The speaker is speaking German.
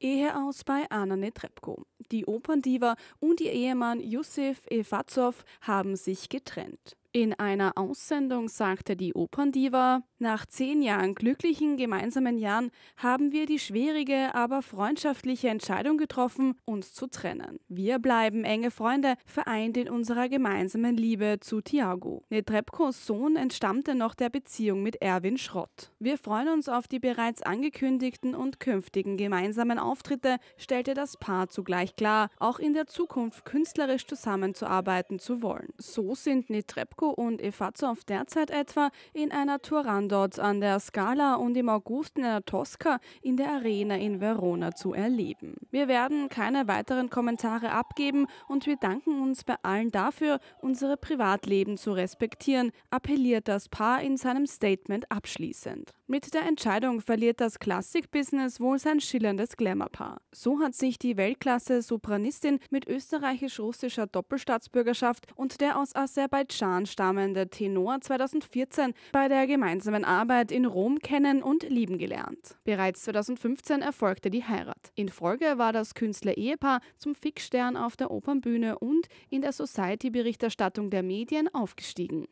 Ehe aus bei Anane Trepko. Die Operndiva und ihr Ehemann Yusuf Efatsov haben sich getrennt. In einer Aussendung sagte die Operndiva, nach zehn Jahren glücklichen gemeinsamen Jahren haben wir die schwierige, aber freundschaftliche Entscheidung getroffen, uns zu trennen. Wir bleiben enge Freunde, vereint in unserer gemeinsamen Liebe zu Thiago. Netrebkos Sohn entstammte noch der Beziehung mit Erwin Schrott. Wir freuen uns auf die bereits angekündigten und künftigen gemeinsamen Auftritte, stellte das Paar zugleich klar, auch in der Zukunft künstlerisch zusammenzuarbeiten zu wollen. So sind Netrebko Popko und Efazov derzeit etwa in einer Turandot an der Scala und im August in einer Tosca in der Arena in Verona zu erleben. Wir werden keine weiteren Kommentare abgeben und wir danken uns bei allen dafür, unsere Privatleben zu respektieren, appelliert das Paar in seinem Statement abschließend. Mit der Entscheidung verliert das Klassikbusiness wohl sein schillerndes Glamour-Paar. So hat sich die Weltklasse-Sopranistin mit österreichisch-russischer Doppelstaatsbürgerschaft und der aus Aserbaidschan stammende Tenor 2014 bei der gemeinsamen Arbeit in Rom kennen und lieben gelernt. Bereits 2015 erfolgte die Heirat. In Folge war das Künstler-Ehepaar zum Fixstern auf der Opernbühne und in der Society-Berichterstattung der Medien aufgestiegen.